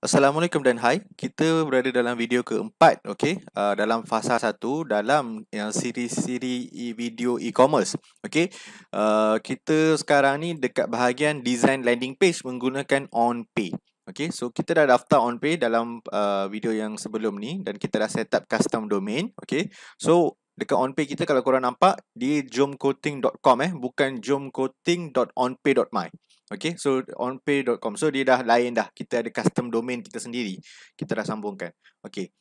Assalamualaikum dan hai. Kita berada dalam video keempat, okey, uh, dalam fasa satu dalam yang siri-siri e video e-commerce. Okey. Uh, kita sekarang ni dekat bahagian design landing page menggunakan OnPay. Okey, so kita dah daftar OnPay dalam uh, video yang sebelum ni dan kita dah set up custom domain, okey. So dekat OnPay kita kalau korang nampak di jomcoating.com eh, bukan jomcoating.onpay.my. Okay, so onpay.com. So, dia dah lain dah. Kita ada custom domain kita sendiri. Kita dah sambungkan. Okay.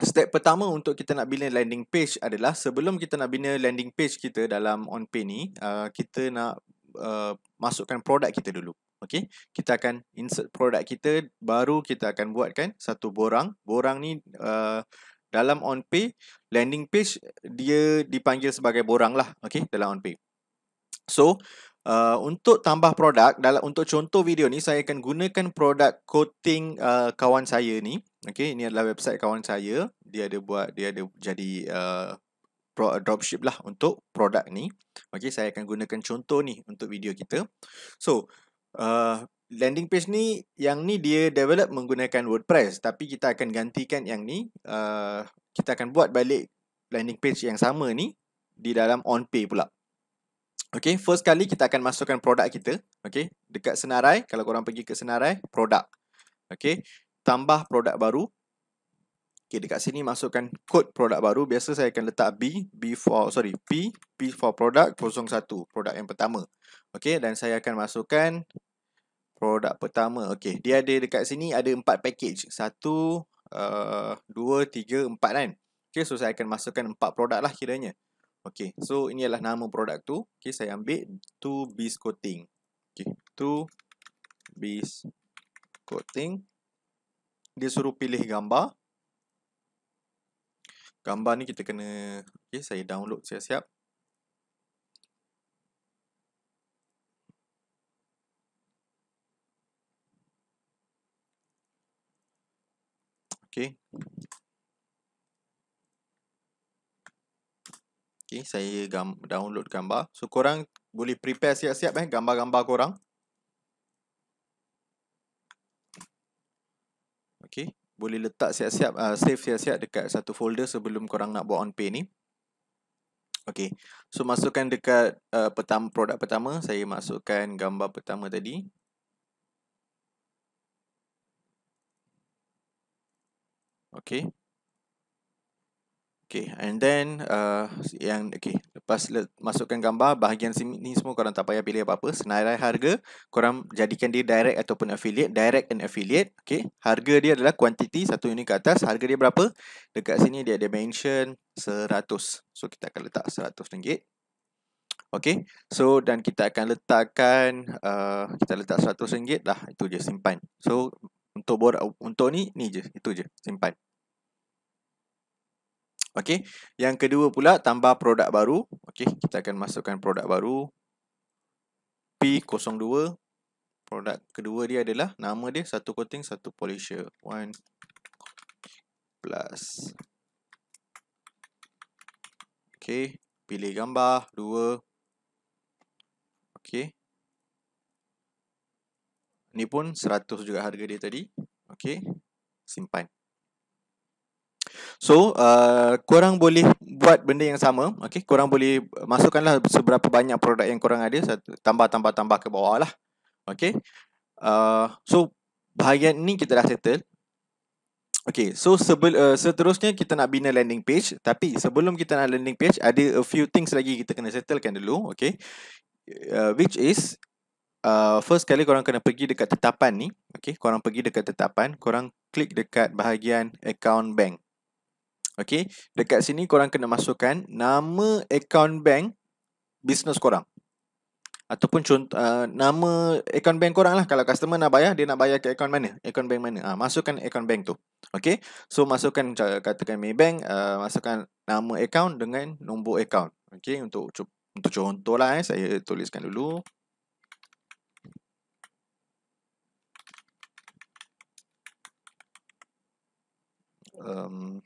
Step pertama untuk kita nak bina landing page adalah sebelum kita nak bina landing page kita dalam onpay ni, uh, kita nak uh, masukkan produk kita dulu. Okay. Kita akan insert produk kita, baru kita akan buatkan satu borang. Borang ni... Uh, dalam OnPay, landing page dia dipanggil sebagai borang lah, okay, dalam OnPay. So, Uh, untuk tambah produk, dalam untuk contoh video ni saya akan gunakan produk coating uh, kawan saya ni. Okay, ini adalah website kawan saya. Dia ada buat, dia ada jadi uh, dropship lah untuk produk ni. Okay, saya akan gunakan contoh ni untuk video kita. So, uh, landing page ni, yang ni dia develop menggunakan WordPress. Tapi kita akan gantikan yang ni. Uh, kita akan buat balik landing page yang sama ni di dalam OnPay pula. Okay, first kali kita akan masukkan produk kita. Okay, dekat senarai. Kalau korang pergi ke senarai, produk. Okay, tambah produk baru. Okay, dekat sini masukkan kod produk baru. Biasa saya akan letak B, B for, sorry, P, P for produk 01. Produk yang pertama. Okay, dan saya akan masukkan produk pertama. Okay, dia ada dekat sini ada 4 package. 1, uh, 2, 3, 4 kan. Okay, so saya akan masukkan 4 produk lah kiranya. Okay, so ini adalah nama produk tu. Okay, saya ambil two bis coating. Okay, two bis coating. Dia suruh pilih gambar. Gambar ni kita kena, okay, saya download siap-siap. Okay. Okay, saya gam download gambar. So, korang boleh prepare siap-siap eh gambar-gambar korang. Okay, boleh letak siap-siap, uh, save siap-siap dekat satu folder sebelum korang nak buat on pay ni. Okay, so masukkan dekat uh, petam produk pertama. Saya masukkan gambar pertama tadi. Okay. Okay, and then uh, yang okay, lepas le masukkan gambar, bahagian sini semua korang tak payah pilih apa-apa. Senarai harga, korang jadikan dia direct ataupun affiliate. Direct and affiliate. Okay, harga dia adalah quantity, satu unit ke atas. Harga dia berapa? Dekat sini dia ada mention 100. So, kita akan letak 100 ringgit. Okay, so dan kita akan letakkan, uh, kita letak 100 ringgit lah. Itu je, simpan. So, untuk untuk ni, ni je. Itu je, simpan. Okey, yang kedua pula tambah produk baru. Okey, kita akan masukkan produk baru P02. Produk kedua dia adalah nama dia satu coating satu polish One plus. Okey, pilih gambar dua. Okey. Ni pun 100 juga harga dia tadi. Okey. Simpan. So uh, korang boleh buat benda yang sama okay? Korang boleh masukkanlah seberapa banyak produk yang korang ada Tambah-tambah-tambah ke bawah lah okay? uh, So bahagian ni kita dah settle Okay, so sebel, uh, seterusnya kita nak bina landing page Tapi sebelum kita nak landing page Ada a few things lagi kita kena settlekan dulu okay? uh, Which is uh, First kali korang kena pergi dekat tetapan ni okay? Korang pergi dekat tetapan Korang klik dekat bahagian account bank Okey, dekat sini korang kena masukkan nama account bank bisnes korang. Ataupun contoh, uh, nama account bank korang lah. Kalau customer nak bayar, dia nak bayar ke account mana? Account bank mana? Ha, masukkan account bank tu. Okey, so masukkan katakan Maybank, uh, masukkan nama account dengan nombor account. Okey, untuk, untuk contoh lah eh, saya tuliskan dulu. Um,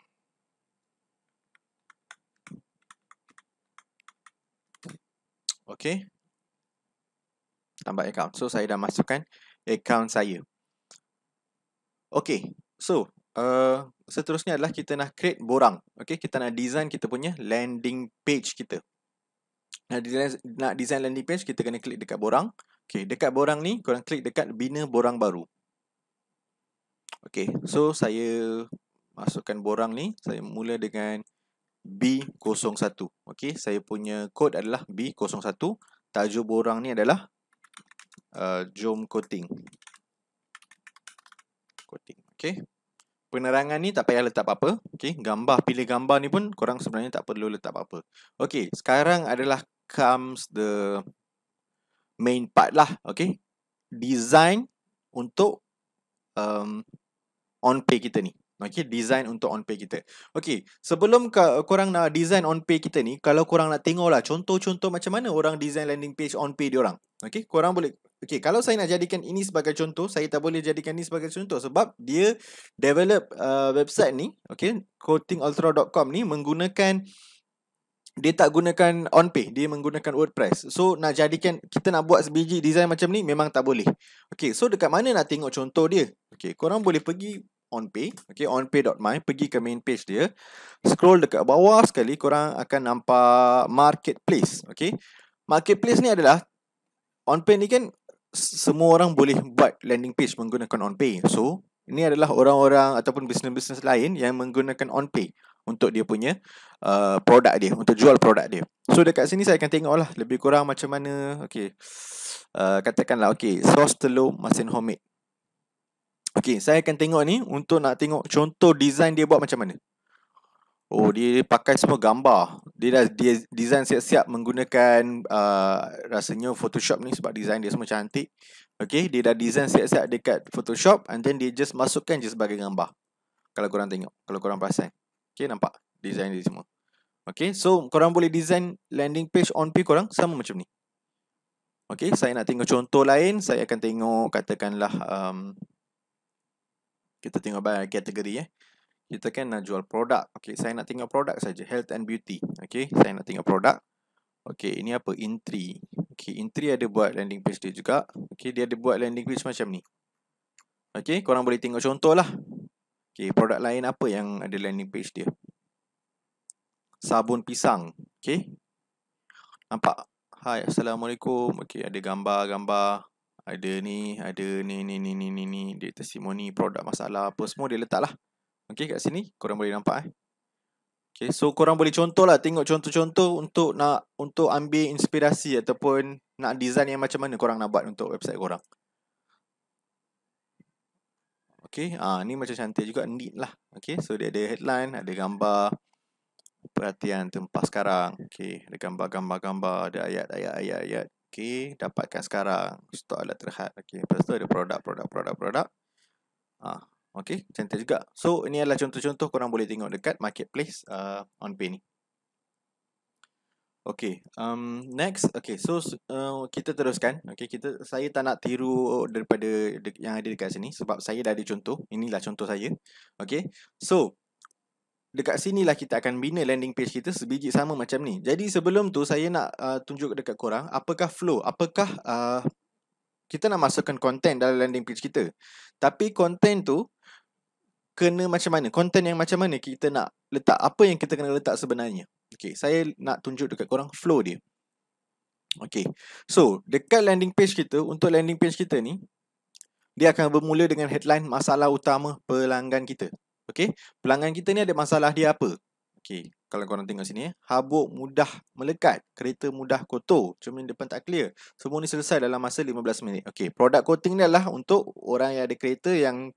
Okay, Tambah account. So saya dah masukkan account saya. Okay, So uh, seterusnya adalah kita nak create borang. Okay, kita nak design kita punya landing page kita. Nak design, nak design landing page kita kena klik dekat borang. Okay, dekat borang ni korang klik dekat bina borang baru. Okay, So saya masukkan borang ni. Saya mula dengan B01. Okey, saya punya kod adalah B01. Tajuk borang ni adalah uh, Jom Coating. Coating. Okey. Penerangan ni tak payah letak apa-apa. Okey, gambar. Pilih gambar ni pun korang sebenarnya tak perlu letak apa-apa. Okey, sekarang adalah comes the main part lah. Okey. Design untuk um, on pay kita ni. Okay, design untuk on-pay kita. Okay, sebelum korang nak design on-pay kita ni, kalau korang nak tengok lah contoh-contoh macam mana orang design landing page on-pay diorang. Okay, korang boleh... Okay, kalau saya nak jadikan ini sebagai contoh, saya tak boleh jadikan ini sebagai contoh sebab dia develop uh, website ni, okay, coatingultra.com ni menggunakan... Dia tak gunakan on-pay, dia menggunakan WordPress. So, nak jadikan... Kita nak buat sebiji design macam ni, memang tak boleh. Okay, so dekat mana nak tengok contoh dia? Okay, korang boleh pergi OnPay. Okay, OnPay.my. Pergi ke main page dia. Scroll dekat bawah sekali, korang akan nampak Marketplace. Okay. Marketplace ni adalah, OnPay ni kan, semua orang boleh buat landing page menggunakan OnPay. So, ini adalah orang-orang ataupun bisnes-bisnes lain yang menggunakan OnPay untuk dia punya uh, produk dia, untuk jual produk dia. So, dekat sini saya akan tengok lah lebih kurang macam mana. Okay. Uh, katakanlah, okay. Sos telur masin homemade. Okay, saya akan tengok ni untuk nak tengok contoh design dia buat macam mana. Oh, dia pakai semua gambar. Dia dah dia design siap-siap menggunakan uh, rasanya Photoshop ni sebab design dia semua cantik. Okay, dia dah design siap-siap dekat Photoshop and then dia just masukkan je sebagai gambar. Kalau korang tengok, kalau korang perasan. Okay, nampak design dia semua. Okay, so korang boleh design landing page on page korang sama macam ni. Okay, saya nak tengok contoh lain. Saya akan tengok katakanlah... Um, kita tengok banyak kategori eh. Kita kan nak jual produk. Okey, saya nak tengok produk saja, health and beauty. Okey, saya nak tengok produk. Okey, ini apa? Entry. Okey, entry ada buat landing page dia juga. Okey, dia ada buat landing page macam ni. Okey, korang boleh tengok contoh lah. Okey, produk lain apa yang ada landing page dia? Sabun pisang. Okey. Nampak? Hai, assalamualaikum. Okey, ada gambar-gambar. Ada ni, ada ni, ni, ni, ni, ni, ni, dia testimoni, produk masalah, apa semua dia letak lah. Okay, kat sini korang boleh nampak eh. Okay, so korang boleh contoh lah, tengok contoh-contoh untuk nak, untuk ambil inspirasi ataupun nak design yang macam mana korang nak buat untuk website korang. Okay, ah, ha, ni macam cantik juga, neat lah. Okay, so dia ada headline, ada gambar, perhatian tempat sekarang. Okay, ada gambar-gambar-gambar, ada ayat-ayat-ayat-ayat. Okay, dapatkan sekarang stok alat terhad. Okay, lepas tu ada produk, produk, produk, produk. Ah, okay, cantik juga. So, ini adalah contoh-contoh korang boleh tengok dekat marketplace uh, on pay ni. Okay, um, next. Okay, so uh, kita teruskan. Okay, kita saya tak nak tiru daripada yang ada dekat sini sebab saya dah ada contoh. Inilah contoh saya. Okay, so dekat sini lah kita akan bina landing page kita sebiji sama macam ni. Jadi sebelum tu saya nak uh, tunjuk dekat korang apakah flow, apakah uh, kita nak masukkan konten dalam landing page kita. Tapi konten tu kena macam mana? Konten yang macam mana kita nak letak? Apa yang kita kena letak sebenarnya? Okay, saya nak tunjuk dekat korang flow dia. Okay, So, dekat landing page kita, untuk landing page kita ni dia akan bermula dengan headline masalah utama pelanggan kita. Okey, pelanggan kita ni ada masalah dia apa? Okey, kalau korang tengok sini, habuk mudah melekat, kereta mudah kotor, cuma yang depan tak clear. Semua ni selesai dalam masa 15 minit. Okey, produk coating ni adalah untuk orang yang ada kereta yang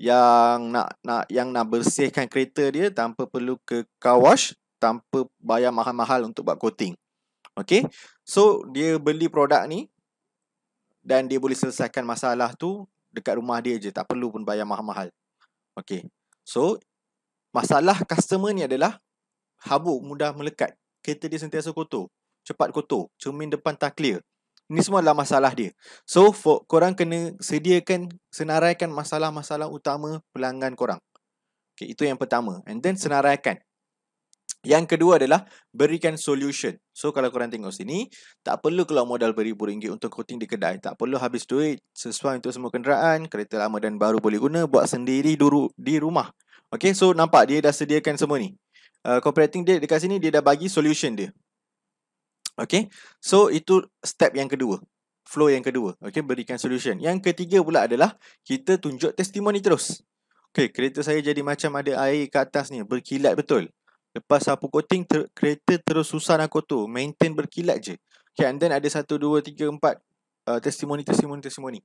yang nak nak yang nak bersihkan kereta dia tanpa perlu ke car wash, tanpa bayar mahal-mahal untuk buat coating. Okey. So, dia beli produk ni dan dia boleh selesaikan masalah tu dekat rumah dia je, tak perlu pun bayar mahal-mahal. Okey. So, masalah customer ni adalah habuk mudah melekat. Kereta dia sentiasa kotor. Cepat kotor. Cermin depan tak clear. Ini semua adalah masalah dia. So, for, korang kena sediakan, senaraikan masalah-masalah utama pelanggan korang. Okay, itu yang pertama. And then, senaraikan. Yang kedua adalah berikan solution. So kalau korang tengok sini, tak perlu keluar modal beribu ringgit untuk coating di kedai. Tak perlu habis duit sesuai untuk semua kenderaan, kereta lama dan baru boleh guna, buat sendiri duru, di rumah. Okay, so nampak dia dah sediakan semua ni. Uh, cooperating dia dekat sini, dia dah bagi solution dia. Okay, so itu step yang kedua. Flow yang kedua. Okay, berikan solution. Yang ketiga pula adalah kita tunjuk testimoni terus. Okay, kereta saya jadi macam ada air kat atas ni, berkilat betul. Lepas sapu coating, ter- kereta terus susah nak kotor. Maintain berkilat je. Okay, and then ada satu, dua, tiga, empat uh, testimoni, testimoni, testimoni.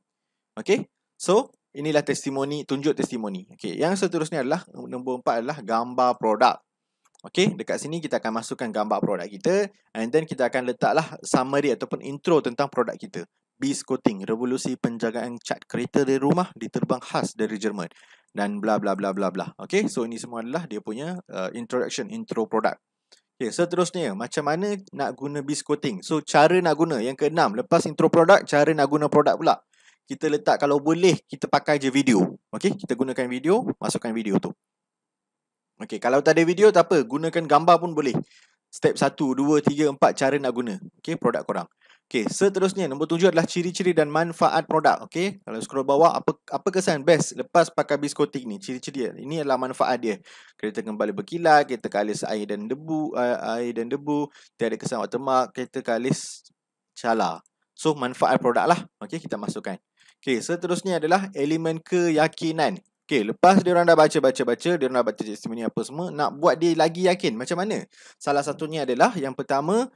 Okay, so inilah testimoni, tunjuk testimoni. Okay, yang seterusnya adalah, nombor empat adalah gambar produk. Okay, dekat sini kita akan masukkan gambar produk kita and then kita akan letaklah summary ataupun intro tentang produk kita coating, revolusi penjagaan cat kereta dari rumah diterbang khas dari Jerman dan bla bla bla bla bla. Okey, so ini semua adalah dia punya uh, introduction intro product. Okey, seterusnya macam mana nak guna coating? So cara nak guna yang keenam, lepas intro product, cara nak guna produk pula. Kita letak kalau boleh kita pakai je video. Okey, kita gunakan video, masukkan video tu. Okey, kalau tak ada video tak apa, gunakan gambar pun boleh. Step 1, 2, 3, 4 cara nak guna. Okey, produk korang. Okey, seterusnya nombor tujuh adalah ciri-ciri dan manfaat produk. Okey, kalau scroll bawah apa apa kesan best lepas pakai biskotik ni? Ciri-ciri dia. Ini adalah manfaat dia. Kereta kembali berkilat, kereta kalis air dan debu, uh, air dan debu, tiada kesan watermark, kereta kalis chala. So, manfaat produk lah. Okey, kita masukkan. Okey, seterusnya adalah elemen keyakinan. Okey, lepas dia orang dah baca-baca-baca, dia orang dah baca testimoni apa semua, nak buat dia lagi yakin. Macam mana? Salah satunya adalah yang pertama,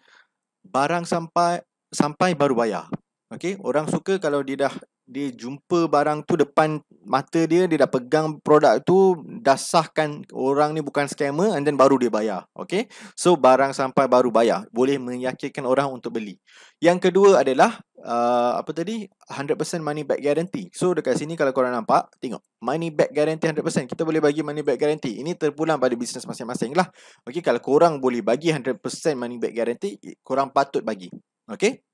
barang sampai sampai baru bayar. okay? orang suka kalau dia dah dia jumpa barang tu depan mata dia, dia dah pegang produk tu, dah sahkan orang ni bukan scammer and then baru dia bayar. okay? So barang sampai baru bayar, boleh meyakinkan orang untuk beli. Yang kedua adalah uh, apa tadi? 100% money back guarantee. So dekat sini kalau korang nampak, tengok. Money back guarantee 100%. Kita boleh bagi money back guarantee. Ini terpulang pada bisnes masing-masing lah. okay? kalau korang boleh bagi 100% money back guarantee, korang patut bagi. Okay.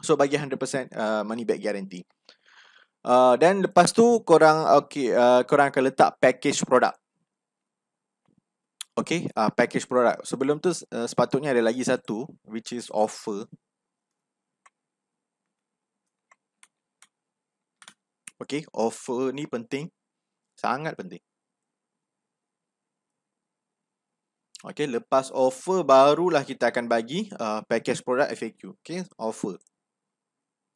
So bagi 100% uh, money back guarantee. Dan uh, lepas tu korang okay, uh, korang akan letak package produk. Okay, uh, package produk. Sebelum tu uh, sepatutnya ada lagi satu which is offer. Okay, offer ni penting. Sangat penting. Okay, lepas offer barulah kita akan bagi uh, package produk FAQ. Okay, offer.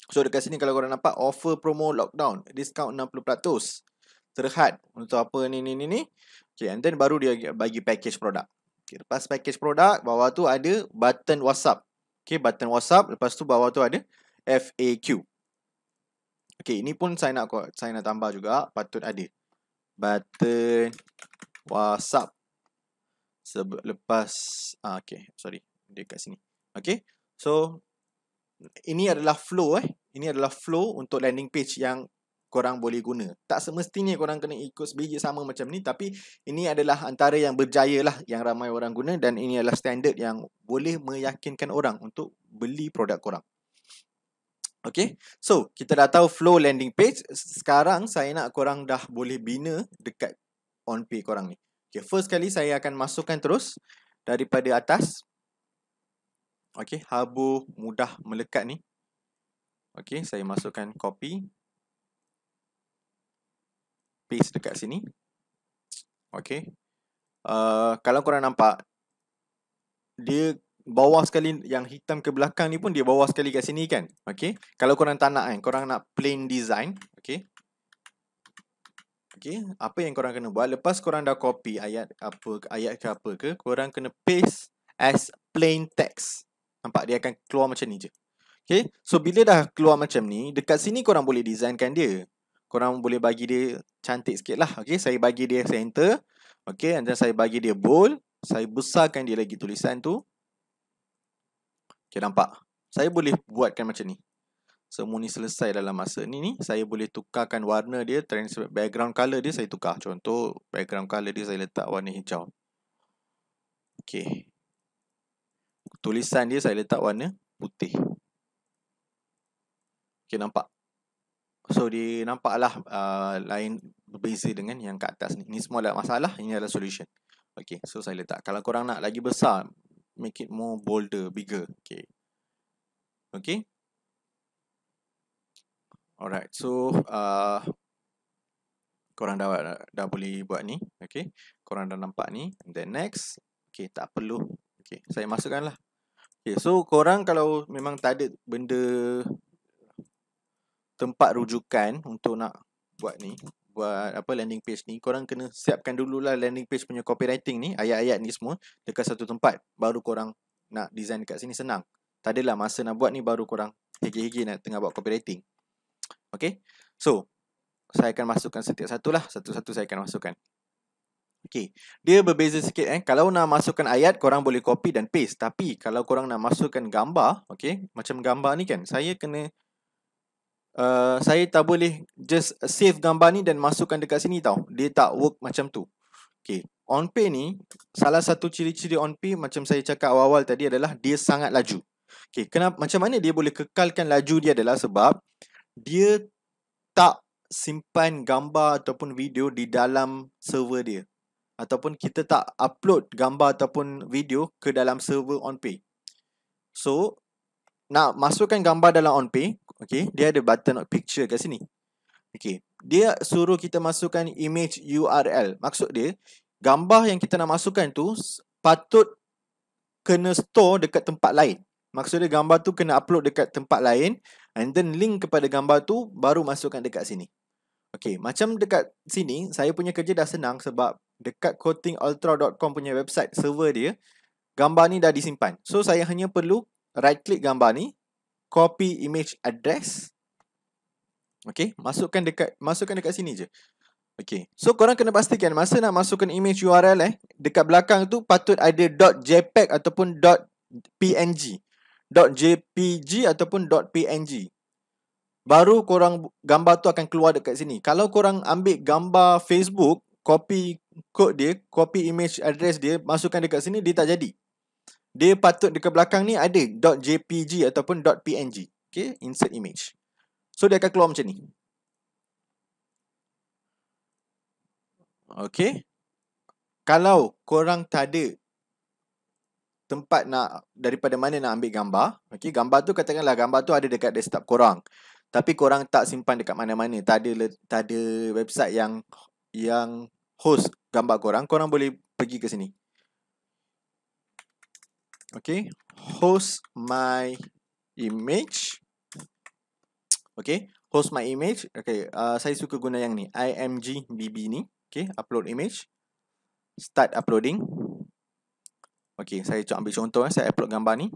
So dekat sini kalau korang nampak offer promo lockdown, discount 60%. Terhad untuk apa ni ni ni ni. Okay, and then baru dia bagi package produk. Okay, lepas package produk, bawah tu ada button WhatsApp. Okay, button WhatsApp. Lepas tu bawah tu ada FAQ. Okay, ini pun saya nak saya nak tambah juga. Patut ada. Button WhatsApp. Selepas, uh, ah, okay sorry dekat sini okay so ini adalah flow eh ini adalah flow untuk landing page yang korang boleh guna tak semestinya korang kena ikut sebiji sama macam ni tapi ini adalah antara yang berjaya lah yang ramai orang guna dan ini adalah standard yang boleh meyakinkan orang untuk beli produk korang Okay, so kita dah tahu flow landing page. Sekarang saya nak korang dah boleh bina dekat on pay korang ni. Okay, first kali saya akan masukkan terus daripada atas. Okay, habu mudah melekat ni. Okay, saya masukkan copy. Paste dekat sini. Okay. Uh, kalau korang nampak, dia bawah sekali yang hitam ke belakang ni pun dia bawah sekali kat sini kan. Okay. Kalau korang tak nak kan, korang nak plain design. Okay okay, apa yang korang kena buat lepas korang dah copy ayat apa ayat ke apa ke, korang kena paste as plain text. Nampak dia akan keluar macam ni je. Okay, so bila dah keluar macam ni, dekat sini korang boleh designkan dia. Korang boleh bagi dia cantik sikit lah. Okay, saya bagi dia center. Okay, and saya bagi dia bold. Saya besarkan dia lagi tulisan tu. Okay, nampak? Saya boleh buatkan macam ni semua ni selesai dalam masa ni ni saya boleh tukarkan warna dia transfer background color dia saya tukar contoh background color dia saya letak warna hijau Okay. tulisan dia saya letak warna putih Okay nampak so dia nampaklah uh, lain berbeza dengan yang kat atas ni ni semua adalah masalah ini adalah solution Okay, so saya letak kalau korang nak lagi besar make it more bolder bigger Okay. Okay. Alright, so uh, korang dah, dah boleh buat ni. Okay, korang dah nampak ni. Then next, okay, tak perlu. Okay, saya masukkan lah. Okay, so korang kalau memang tak ada benda tempat rujukan untuk nak buat ni, buat apa landing page ni, korang kena siapkan dulu lah landing page punya copywriting ni, ayat-ayat ni semua dekat satu tempat. Baru korang nak design kat sini senang. Tak adalah masa nak buat ni baru korang hege-hege nak tengah buat copywriting. Okay. So, saya akan masukkan setiap satu lah. Satu-satu saya akan masukkan. Okay. Dia berbeza sikit eh. Kalau nak masukkan ayat, korang boleh copy dan paste. Tapi, kalau korang nak masukkan gambar, okay. Macam gambar ni kan. Saya kena... Uh, saya tak boleh just save gambar ni dan masukkan dekat sini tau Dia tak work macam tu Okay, on pay ni Salah satu ciri-ciri on pay macam saya cakap awal-awal tadi adalah Dia sangat laju Okay, kenapa, macam mana dia boleh kekalkan laju dia adalah sebab uh, dia tak simpan gambar ataupun video di dalam server dia ataupun kita tak upload gambar ataupun video ke dalam server onpay so nak masukkan gambar dalam onpay okay? dia ada button picture kat sini Okay, dia suruh kita masukkan image url maksud dia gambar yang kita nak masukkan tu patut kena store dekat tempat lain Maksudnya gambar tu kena upload dekat tempat lain And then link kepada gambar tu baru masukkan dekat sini. Okay, macam dekat sini, saya punya kerja dah senang sebab dekat coatingultra.com punya website server dia, gambar ni dah disimpan. So, saya hanya perlu right click gambar ni, copy image address. Okay, masukkan dekat masukkan dekat sini je. Okay, so korang kena pastikan masa nak masukkan image URL eh, dekat belakang tu patut ada .jpeg ataupun .png. .jpg ataupun .png. Baru korang gambar tu akan keluar dekat sini. Kalau korang ambil gambar Facebook, copy code dia, copy image address dia, masukkan dekat sini, dia tak jadi. Dia patut dekat belakang ni ada .jpg ataupun .png. Okay, insert image. So, dia akan keluar macam ni. Okay. Kalau korang tak ada tempat nak daripada mana nak ambil gambar. Okey, gambar tu katakanlah gambar tu ada dekat desktop korang. Tapi korang tak simpan dekat mana-mana. Tak ada tak ada website yang yang host gambar korang. Korang boleh pergi ke sini. Okey, host my image. Okey, host my image. Okey, uh, saya suka guna yang ni, IMGBB ni. Okey, upload image. Start uploading. Okey, saya cuba ambil contoh eh. Saya upload gambar ni.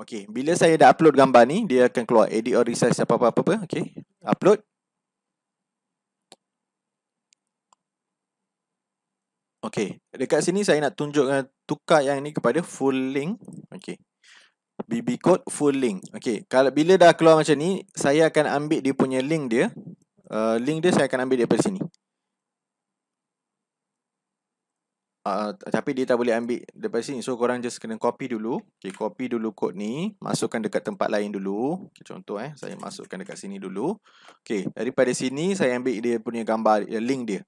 Okey, bila saya dah upload gambar ni, dia akan keluar edit or resize apa-apa-apa. Okey, upload. Okey, dekat sini saya nak tunjukkan tukar yang ni kepada full link. Okey. BB code full link. Okey, kalau bila dah keluar macam ni, saya akan ambil dia punya link dia. Uh, link dia saya akan ambil daripada sini. uh, tapi dia tak boleh ambil daripada sini. So korang just kena copy dulu. Okay, copy dulu kod ni. Masukkan dekat tempat lain dulu. Okay, contoh eh, saya masukkan dekat sini dulu. Okay, daripada sini saya ambil dia punya gambar, link dia.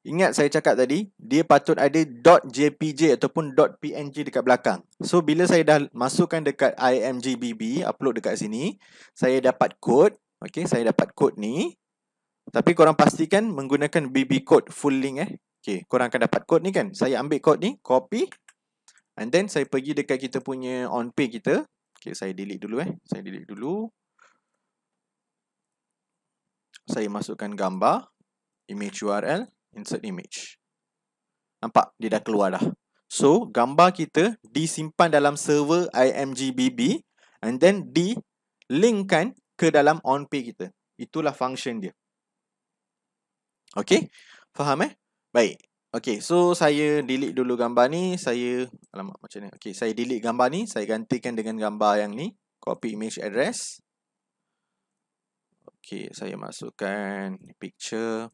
Ingat saya cakap tadi, dia patut ada .jpg ataupun .png dekat belakang. So, bila saya dah masukkan dekat imgbb, upload dekat sini, saya dapat kod. Okay, saya dapat kod ni. Tapi korang pastikan menggunakan bb code full link eh. Okay, korang akan dapat kod ni kan. Saya ambil kod ni, copy. And then saya pergi dekat kita punya on pay kita. Okay, saya delete dulu eh. Saya delete dulu. Saya masukkan gambar. Image URL. Insert image. Nampak? Dia dah keluar dah. So, gambar kita disimpan dalam server IMGBB. And then di-linkkan ke dalam on pay kita. Itulah function dia. Okay? Faham eh? Baik. Okey, so saya delete dulu gambar ni. Saya alamat macam ni. Okey, saya delete gambar ni, saya gantikan dengan gambar yang ni. Copy image address. Okey, saya masukkan picture.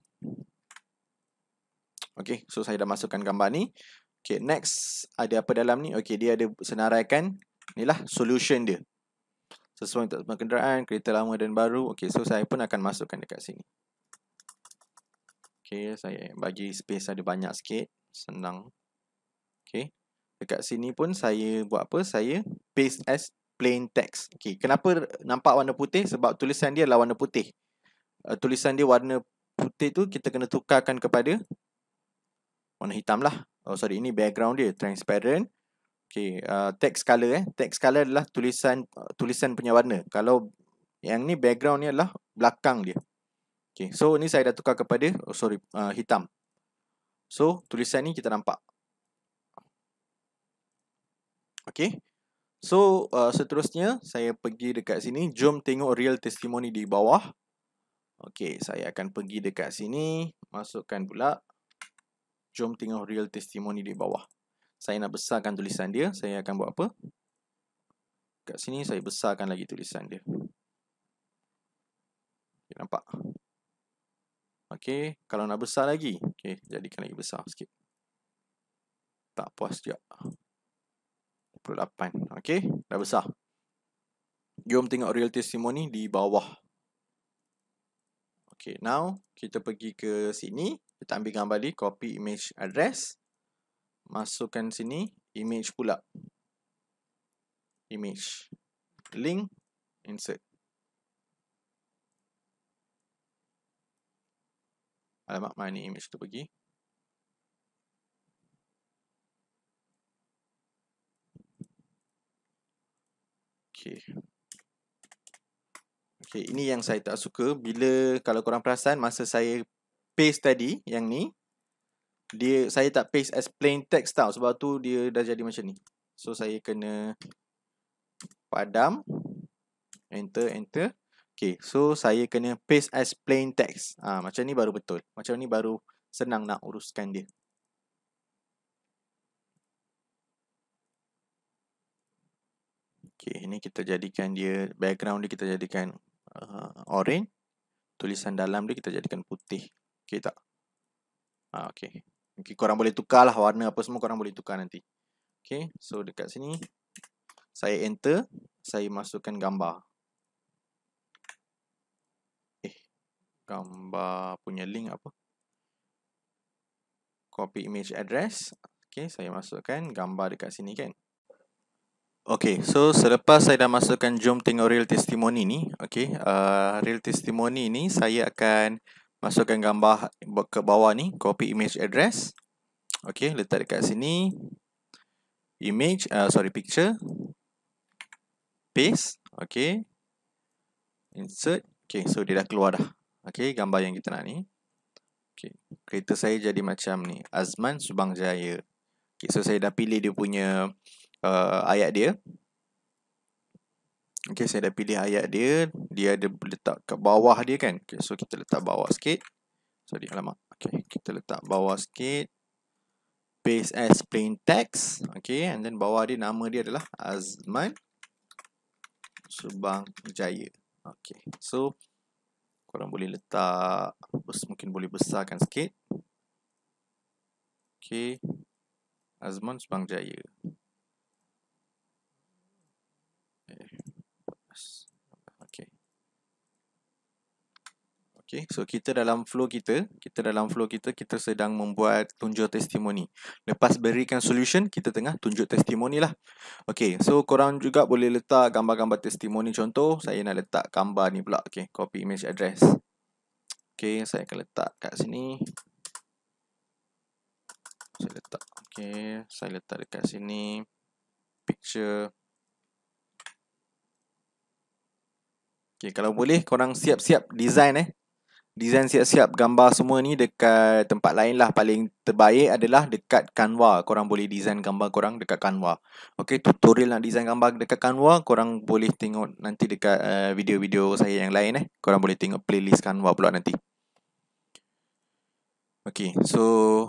Okey, so saya dah masukkan gambar ni. Okey, next ada apa dalam ni? Okey, dia ada senaraikan inilah solution dia. Sesuai untuk kenderaan, kereta lama dan baru. Okey, so saya pun akan masukkan dekat sini. Okay, saya bagi space ada banyak sikit. Senang. Okay. Dekat sini pun saya buat apa? Saya paste as plain text. Okay, kenapa nampak warna putih? Sebab tulisan dia adalah warna putih. Uh, tulisan dia warna putih tu kita kena tukarkan kepada warna hitam lah. Oh, sorry. Ini background dia. Transparent. Okay, uh, text color eh. Text color adalah tulisan uh, tulisan punya warna. Kalau yang ni background ni adalah belakang dia. Okay, so ni saya dah tukar kepada, oh sorry, uh, hitam. So, tulisan ni kita nampak. Okay. So, uh, seterusnya, saya pergi dekat sini. Jom tengok real testimoni di bawah. Okay, saya akan pergi dekat sini. Masukkan pula. Jom tengok real testimoni di bawah. Saya nak besarkan tulisan dia. Saya akan buat apa? Dekat sini, saya besarkan lagi tulisan dia. Okay, nampak? Nampak? Okey, kalau nak besar lagi. Okey, jadikan lagi besar sikit. Tak puas sekejap. 28. Okey, dah besar. Jom tengok real testimony di bawah. Okey, now kita pergi ke sini. Kita ambil gambar ni, copy image address. Masukkan sini, image pula. Image. Link, insert. Alamak, mana image tu pergi? Okay. Okay, ini yang saya tak suka. Bila, kalau korang perasan, masa saya paste tadi, yang ni, dia saya tak paste as plain text tau. Sebab tu dia dah jadi macam ni. So, saya kena padam. Enter, enter. Okay, so saya kena paste as plain text. Ha, macam ni baru betul. Macam ni baru senang nak uruskan dia. Okay, ini kita jadikan dia, background dia kita jadikan uh, orange. Tulisan dalam dia kita jadikan putih. Okay tak? Ha, okay. Okay, korang boleh tukar lah warna apa semua korang boleh tukar nanti. Okay, so dekat sini saya enter, saya masukkan gambar. gambar punya link apa copy image address okey saya masukkan gambar dekat sini kan okey so selepas saya dah masukkan jom tengok real testimony ni okey uh, real testimony ni saya akan masukkan gambar ke bawah ni copy image address okey letak dekat sini image uh, sorry picture paste okey insert okey so dia dah keluar dah Okay, gambar yang kita nak ni. Okey, kereta saya jadi macam ni. Azman Subang Jaya. Okey, so saya dah pilih dia punya uh, ayat dia. Okay, saya dah pilih ayat dia. Dia ada letak kat bawah dia kan. Okey, so kita letak bawah sikit. Sorry, alamak. Okay, kita letak bawah sikit. Paste as plain text. Okay, and then bawah dia nama dia adalah Azman Subang Jaya. Okay, so korang boleh letak mungkin boleh besarkan sikit. Okey. Azman Subang Jaya. Okay, so kita dalam flow kita, kita dalam flow kita, kita sedang membuat tunjuk testimoni. Lepas berikan solution, kita tengah tunjuk testimoni lah. Okay, so korang juga boleh letak gambar-gambar testimoni. Contoh, saya nak letak gambar ni pula. Okay, copy image address. Okay, saya akan letak kat sini. Saya letak, okay. Saya letak dekat sini. Picture. Okay, kalau boleh korang siap-siap design eh. Design siap-siap gambar semua ni dekat tempat lain lah Paling terbaik adalah dekat Canva Korang boleh design gambar korang dekat Canva Okay, tutorial nak design gambar dekat Canva Korang boleh tengok nanti dekat eh, video-video uh, saya yang lain eh Korang boleh tengok playlist Canva pula nanti Okay, so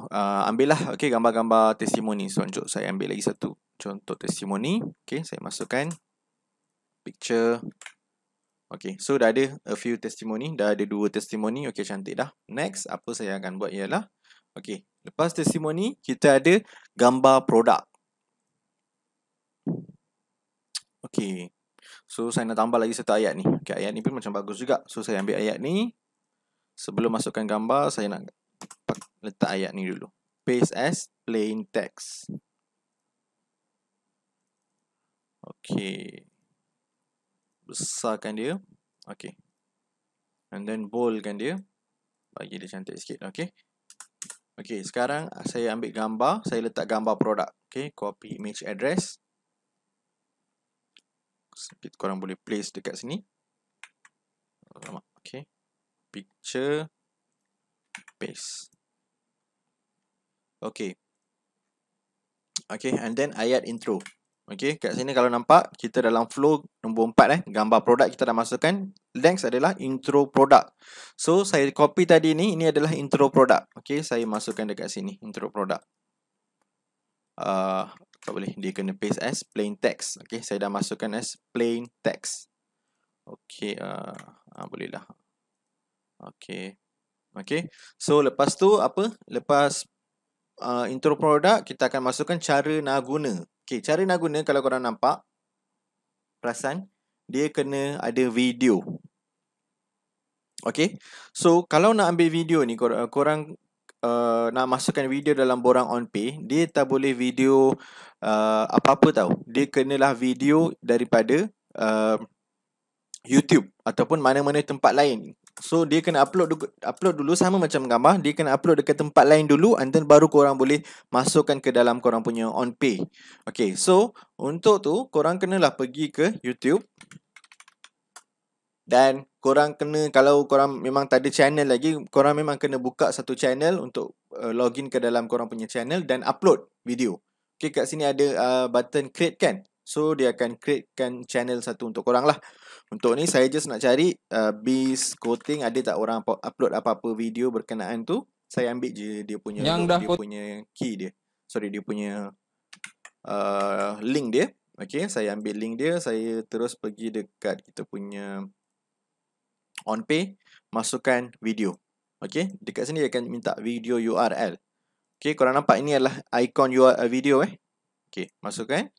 uh, ah, ambillah okay, gambar-gambar testimoni Sekejap so, saya ambil lagi satu contoh testimoni Okay, saya masukkan Picture Okay, so dah ada a few testimony. Dah ada dua testimony. Okay, cantik dah. Next, apa saya akan buat ialah. Okay, lepas testimony, kita ada gambar produk. Okay, so saya nak tambah lagi satu ayat ni. Okay, ayat ni pun macam bagus juga. So, saya ambil ayat ni. Sebelum masukkan gambar, saya nak letak ayat ni dulu. Paste as plain text. Okay besarkan dia okey and then boldkan dia bagi dia cantik sikit okey okey sekarang saya ambil gambar saya letak gambar produk okey copy image address sikit korang boleh place dekat sini okey picture paste okey okey and then ayat intro Okay, kat sini kalau nampak kita dalam flow nombor 4 eh, gambar produk kita dah masukkan. Next adalah intro produk. So saya copy tadi ni, ini adalah intro produk. Okay, saya masukkan dekat sini intro produk. Uh, tak boleh, dia kena paste as plain text. Okay, saya dah masukkan as plain text. Okay, uh, ah, uh, ah, boleh lah. Okey. So lepas tu apa? Lepas uh, intro produk, kita akan masukkan cara nak guna. Okay, cara nak guna kalau korang nampak. Perasan. Dia kena ada video. Okay. So, kalau nak ambil video ni, kor korang uh, nak masukkan video dalam borang on OnPay. Dia tak boleh video uh, apa-apa uh, tau. Dia kenalah video daripada uh, YouTube. Ataupun mana-mana tempat lain. So dia kena upload upload dulu sama macam gambar Dia kena upload dekat tempat lain dulu And then baru korang boleh masukkan ke dalam korang punya on pay Okay so untuk tu korang kenalah pergi ke YouTube Dan korang kena kalau korang memang tak ada channel lagi Korang memang kena buka satu channel untuk uh, login ke dalam korang punya channel Dan upload video Okay kat sini ada uh, button create kan So dia akan createkan channel satu untuk korang lah Untuk ni saya just nak cari uh, Beast Coating ada tak orang upload apa-apa video berkenaan tu Saya ambil je dia punya Yang dia dah Dia punya key dia Sorry dia punya uh, link dia Okay saya ambil link dia Saya terus pergi dekat kita punya On pay Masukkan video Okay dekat sini dia akan minta video URL Okay korang nampak ini adalah icon video eh Okay masukkan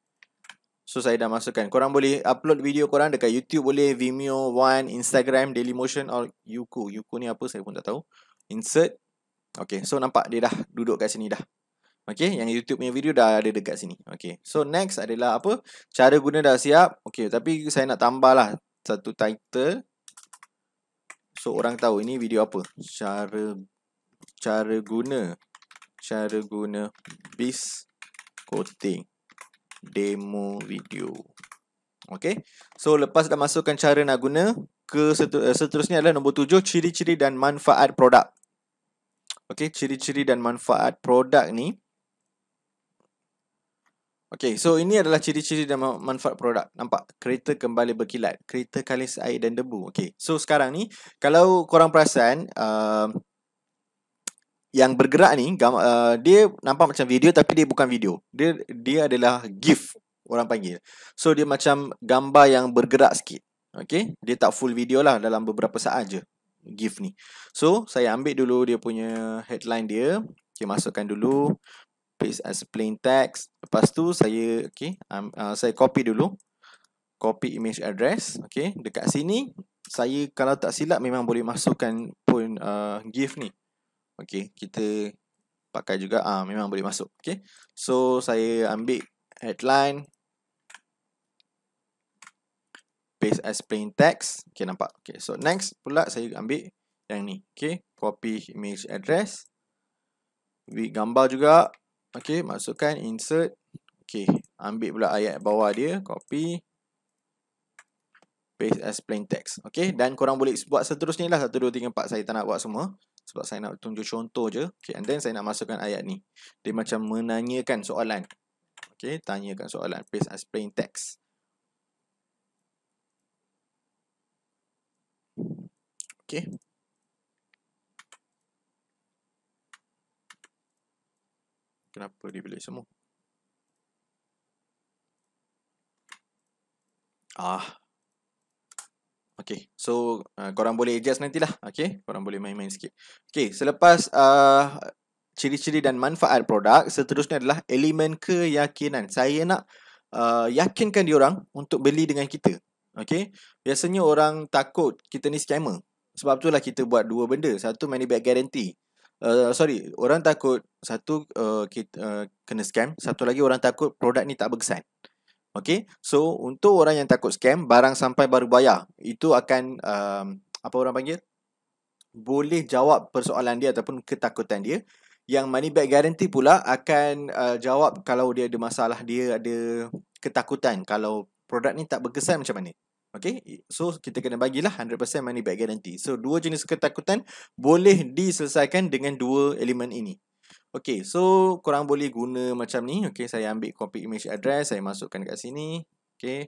So saya dah masukkan. Korang boleh upload video korang dekat YouTube boleh, Vimeo, One, Instagram, Dailymotion or Yuku. Yuku ni apa saya pun tak tahu. Insert. Okay, so nampak dia dah duduk kat sini dah. Okay, yang YouTube punya video dah ada dekat sini. Okay, so next adalah apa? Cara guna dah siap. Okay, tapi saya nak tambah lah satu title. So orang tahu ini video apa. Cara cara guna. Cara guna bis coating demo video. okay. So lepas dah masukkan cara nak guna, ke eh, seterusnya adalah nombor tujuh, ciri-ciri dan manfaat produk. okay. ciri-ciri dan manfaat produk ni. okay. so ini adalah ciri-ciri dan manfaat produk. Nampak? Kereta kembali berkilat. Kereta kalis air dan debu. okay. so sekarang ni, kalau korang perasan, uh, yang bergerak ni uh, dia nampak macam video tapi dia bukan video dia dia adalah gif orang panggil so dia macam gambar yang bergerak sikit okey dia tak full video lah dalam beberapa saat je gif ni so saya ambil dulu dia punya headline dia okey masukkan dulu paste as plain text lepas tu saya okey um, uh, eh, saya copy dulu copy image address okey dekat sini saya kalau tak silap memang boleh masukkan pun uh, eh, gif ni Okay, kita pakai juga ah memang boleh masuk. Okay, So saya ambil headline paste as plain text. Okay, nampak. Okay, So next pula saya ambil yang ni. Okay, copy image address. Ambil gambar juga. Okay, masukkan insert. Okay, ambil pula ayat bawah dia, copy paste as plain text. Okay, dan korang boleh buat seterusnya lah 1 2 3 4 saya tak nak buat semua sebab saya nak tunjuk contoh je. Okay, and then saya nak masukkan ayat ni. Dia macam menanyakan soalan. Okay, tanyakan soalan. Please explain text. Okay. Kenapa dia boleh semua? Ah, Okay, so uh, korang boleh adjust nantilah. Okay, korang boleh main-main sikit. Okay, selepas uh, ciri-ciri uh, dan manfaat produk, seterusnya adalah elemen keyakinan. Saya nak uh, yakinkan diorang untuk beli dengan kita. Okay, biasanya orang takut kita ni scammer. Sebab itulah kita buat dua benda. Satu, money back guarantee. Uh, sorry, orang takut satu uh, kita, uh, kena scam. Satu lagi, orang takut produk ni tak berkesan. Okay, so untuk orang yang takut scam, barang sampai baru bayar, itu akan, um, apa orang panggil? Boleh jawab persoalan dia ataupun ketakutan dia. Yang money back guarantee pula akan uh, jawab kalau dia ada masalah, dia ada ketakutan. Kalau produk ni tak berkesan macam mana. Okay, so kita kena bagilah 100% money back guarantee. So, dua jenis ketakutan boleh diselesaikan dengan dua elemen ini. Okay, so korang boleh guna macam ni. Okay, saya ambil copy image address, saya masukkan kat sini. Okay.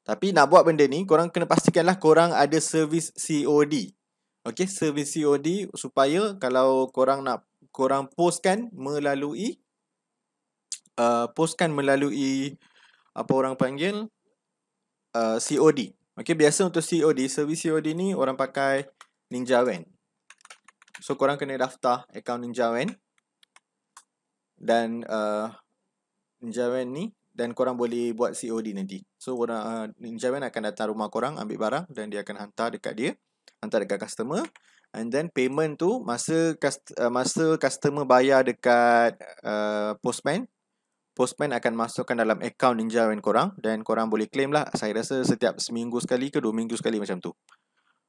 Tapi nak buat benda ni, korang kena pastikanlah korang ada service COD. Okay, service COD supaya kalau korang nak korang postkan melalui uh, postkan melalui apa orang panggil uh, COD. Okay, biasa untuk COD, service COD ni orang pakai Ninja NinjaWan. So korang kena daftar akaun Ninjawan dan uh, Ninjawan ni dan korang boleh buat COD nanti. So orang uh, Ninjawan akan datang rumah korang ambil barang dan dia akan hantar dekat dia, hantar dekat customer and then payment tu masa uh, masa customer bayar dekat uh, postman postman akan masukkan dalam akaun Ninjawan korang dan korang boleh claim lah saya rasa setiap seminggu sekali ke dua minggu sekali macam tu.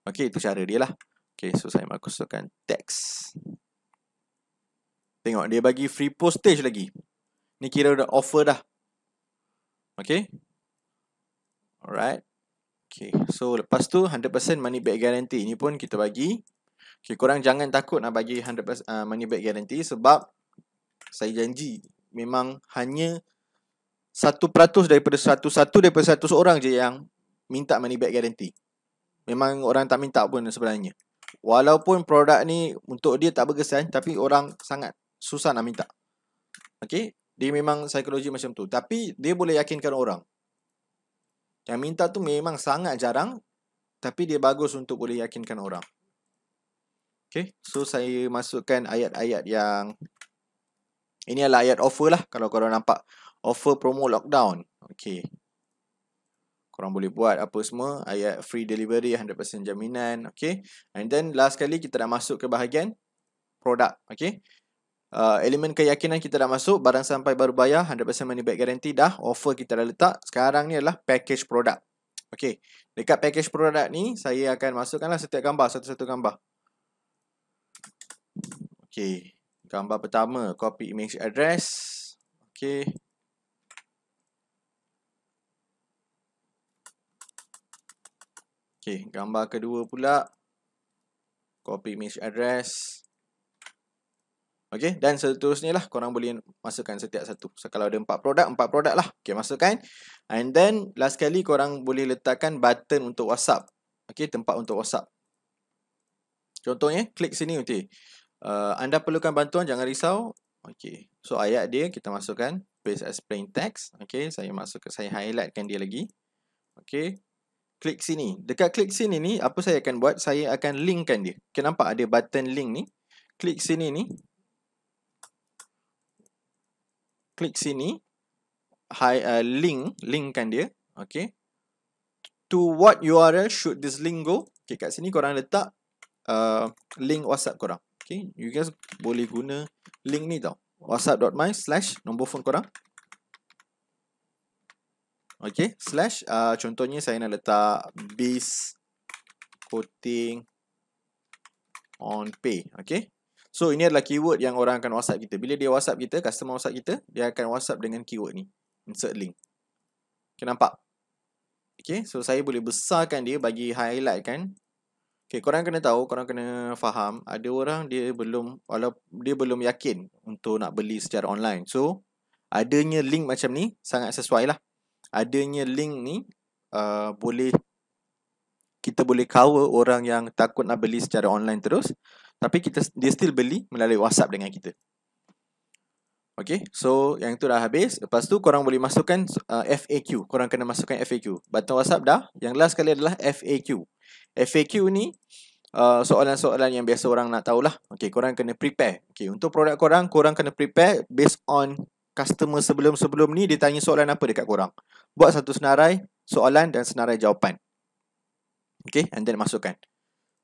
Okay, itu cara dia lah. Okay, so saya maksudkan text. Tengok, dia bagi free postage lagi. Ni kira dah offer dah. Okay. Alright. Okay, so lepas tu 100% money back guarantee. Ni pun kita bagi. Okay, korang jangan takut nak bagi 100% uh, money back guarantee sebab saya janji memang hanya 1% daripada 1-1 daripada 100 orang je yang minta money back guarantee. Memang orang tak minta pun sebenarnya. Walaupun produk ni untuk dia tak berkesan tapi orang sangat susah nak minta. Okey, dia memang psikologi macam tu. Tapi dia boleh yakinkan orang. Yang minta tu memang sangat jarang tapi dia bagus untuk boleh yakinkan orang. Okey, so saya masukkan ayat-ayat yang ini adalah ayat offer lah kalau korang nampak offer promo lockdown. Okey korang boleh buat apa semua ayat free delivery 100% jaminan okey and then last kali kita dah masuk ke bahagian produk okey uh, elemen keyakinan kita dah masuk barang sampai baru bayar 100% money back guarantee dah offer kita dah letak sekarang ni adalah package produk okey dekat package produk ni saya akan masukkanlah setiap gambar satu-satu gambar okey gambar pertama copy image address okey Okay, gambar kedua pula. Copy mesh address. Okay, dan seterusnya lah. Korang boleh masukkan setiap satu. So, kalau ada empat produk, empat produk lah. Okay, masukkan. And then, last kali korang boleh letakkan button untuk WhatsApp. Okay, tempat untuk WhatsApp. Contohnya, klik sini nanti. Uh, anda perlukan bantuan, jangan risau. Okay, so ayat dia kita masukkan. Paste as plain text. Okay, saya masukkan, saya highlightkan dia lagi. Okay klik sini. Dekat klik sini ni, apa saya akan buat? Saya akan linkkan dia. Okay, nampak ada button link ni. Klik sini ni. Klik sini. Hi, uh, eh, link. Linkkan dia. Okay. To what URL should this link go? Okay, kat sini korang letak uh, link WhatsApp korang. Okay, you guys boleh guna link ni tau. WhatsApp.my slash nombor phone korang. Okay, slash uh, contohnya saya nak letak bis coating on pay. Okay, so ini adalah keyword yang orang akan whatsapp kita. Bila dia whatsapp kita, customer whatsapp kita, dia akan whatsapp dengan keyword ni. Insert link. Okay, nampak? Okay, so saya boleh besarkan dia bagi highlight kan. Okay, korang kena tahu, korang kena faham, ada orang dia belum, walau dia belum yakin untuk nak beli secara online. So, adanya link macam ni sangat sesuai lah adanya link ni uh, boleh kita boleh cover orang yang takut nak beli secara online terus tapi kita dia still beli melalui WhatsApp dengan kita. Okay, so yang tu dah habis. Lepas tu korang boleh masukkan uh, FAQ. Korang kena masukkan FAQ. Button WhatsApp dah. Yang last sekali adalah FAQ. FAQ ni uh, soalan-soalan uh, yang biasa orang nak tahulah. Okay, korang kena prepare. Okay, untuk produk korang, korang kena prepare based on customer sebelum-sebelum ni dia tanya soalan apa dekat korang. Buat satu senarai soalan dan senarai jawapan. Okay, and then masukkan.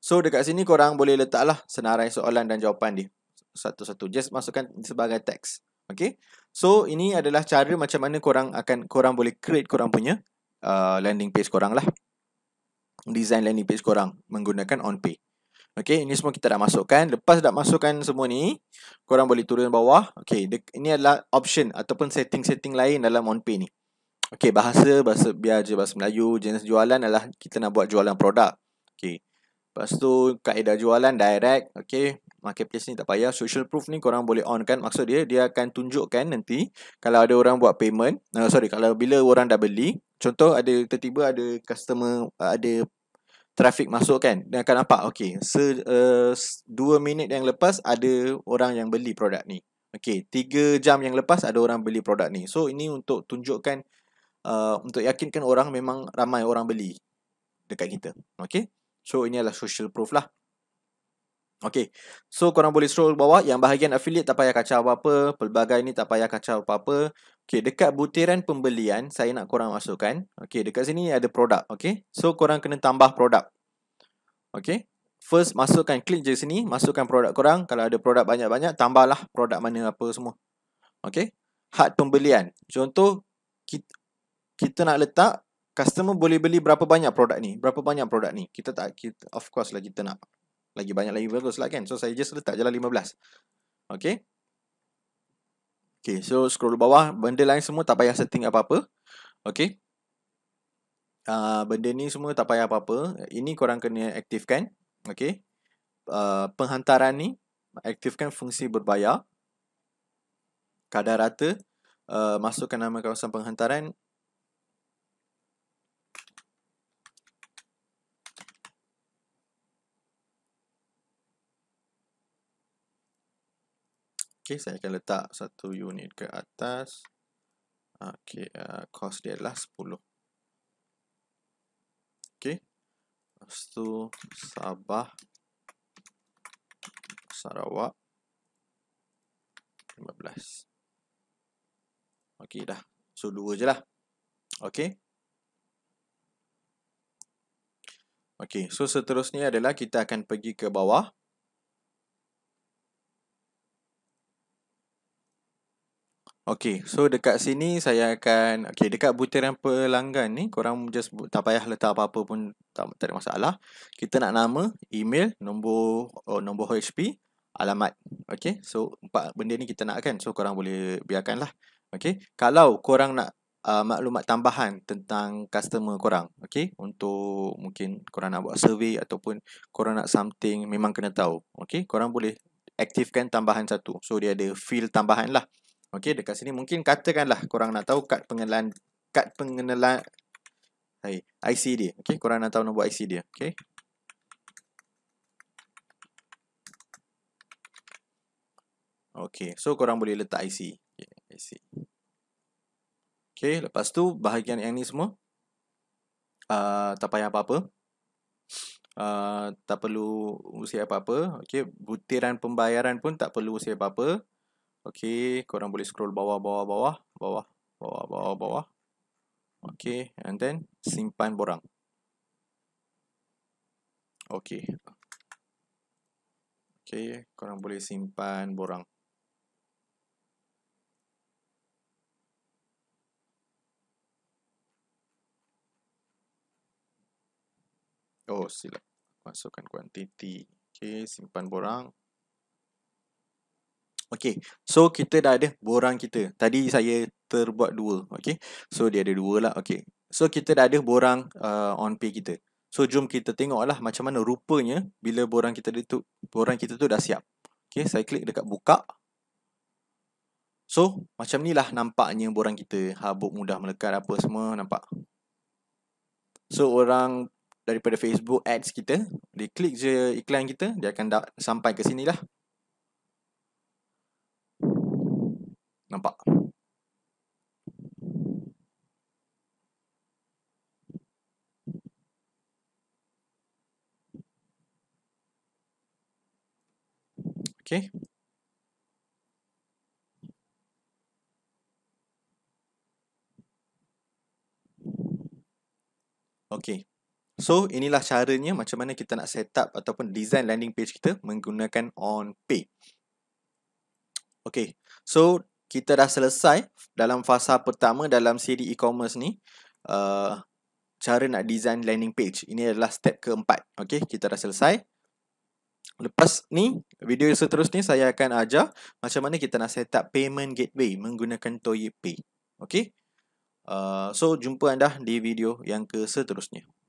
So dekat sini korang boleh letaklah senarai soalan dan jawapan dia. Satu-satu. Just masukkan sebagai teks. Okay. So ini adalah cara macam mana korang akan korang boleh create korang punya uh, landing page korang lah. Design landing page korang menggunakan OnPay. Okay, ini semua kita dah masukkan. Lepas dah masukkan semua ni, korang boleh turun bawah. Okay, ini adalah option ataupun setting-setting lain dalam OnPay ni. Okay, bahasa, bahasa biar je bahasa Melayu. Jenis jualan adalah kita nak buat jualan produk. Okay, Lepas tu, kaedah jualan direct. Okay, marketplace ni tak payah. Social proof ni korang boleh on kan. Maksud dia, dia akan tunjukkan nanti kalau ada orang buat payment. Uh, sorry, kalau bila orang dah beli. Contoh, ada tiba-tiba ada customer, uh, ada traffic masuk kan dia akan nampak okey se eh, dua uh, minit yang lepas ada orang yang beli produk ni okey tiga jam yang lepas ada orang beli produk ni so ini untuk tunjukkan uh, untuk yakinkan orang memang ramai orang beli dekat kita okey so ini adalah social proof lah Okay, so korang boleh scroll bawah yang bahagian affiliate tak payah kacau apa-apa, pelbagai ni tak payah kacau apa-apa. Okay, dekat butiran pembelian, saya nak korang masukkan. Okay, dekat sini ada produk. Okay, so korang kena tambah produk. Okay, first masukkan, klik je sini, masukkan produk korang. Kalau ada produk banyak-banyak, tambahlah produk mana apa semua. Okay, had pembelian. Contoh, kita, kita nak letak, customer boleh beli berapa banyak produk ni? Berapa banyak produk ni? Kita tak, kita, of course lah kita nak. Lagi banyak lagi bagus lah kan? So, saya just letak je lah 15. Okay. Okay, so scroll bawah. Benda lain semua tak payah setting apa-apa. Okay. Uh, benda ni semua tak payah apa-apa. Ini korang kena aktifkan. Okay. Uh, penghantaran ni. Aktifkan fungsi berbayar. Kadar rata. Uh, masukkan nama kawasan penghantaran. Okey, saya akan letak satu unit ke atas. Okay, uh, eh, cost dia adalah 10. Okay, Lepas tu, Sabah. Sarawak. 15. Okay dah. So, 2 je lah. Okay. Okay, so seterusnya adalah kita akan pergi ke bawah. Okay, so dekat sini saya akan Okay, dekat butiran pelanggan ni Korang just tak payah letak apa-apa pun tak, tak ada masalah Kita nak nama, email, nombor oh, nombor HP, alamat Okay, so empat benda ni kita nak kan So korang boleh biarkan lah Okay, kalau korang nak uh, maklumat tambahan Tentang customer korang Okay, untuk mungkin korang nak buat survey Ataupun korang nak something memang kena tahu Okay, korang boleh aktifkan tambahan satu So dia ada field tambahan lah Okey, dekat sini mungkin katakanlah korang nak tahu kad pengenalan kad pengenalan hai IC dia. Okey, korang nak tahu nombor IC dia. Okey. Okey, so korang boleh letak IC. Okay, IC. Okey, lepas tu bahagian yang ni semua Uh, tak payah apa-apa uh, Tak perlu usia apa-apa okay. Butiran pembayaran pun tak perlu usia apa-apa Okey, korang boleh scroll bawah, bawah, bawah, bawah, bawah, bawah, bawah. Okey, and then simpan borang. Okey. Okey, korang boleh simpan borang. Oh, silap. Masukkan kuantiti. Okey, simpan borang. Okay, so kita dah ada borang kita. Tadi saya terbuat dua, okay. So dia ada dua lah, okay. So kita dah ada borang uh, on pay kita. So jom kita tengok lah macam mana rupanya bila borang kita tu, borang kita tu dah siap. Okay, saya klik dekat buka. So, macam ni lah nampaknya borang kita habuk mudah melekat apa semua nampak. So, orang daripada Facebook ads kita, dia klik je iklan kita, dia akan sampai ke sini lah. Nampak? Okay. Okay. So, inilah caranya macam mana kita nak set up ataupun design landing page kita menggunakan on Page. Okay. So, kita dah selesai dalam fasa pertama dalam siri e-commerce ni uh, cara nak design landing page. Ini adalah step keempat. Okey, kita dah selesai. Lepas ni, video seterusnya saya akan ajar macam mana kita nak set up payment gateway menggunakan Toyip Pay. Okey? Uh, so, jumpa anda di video yang ke seterusnya.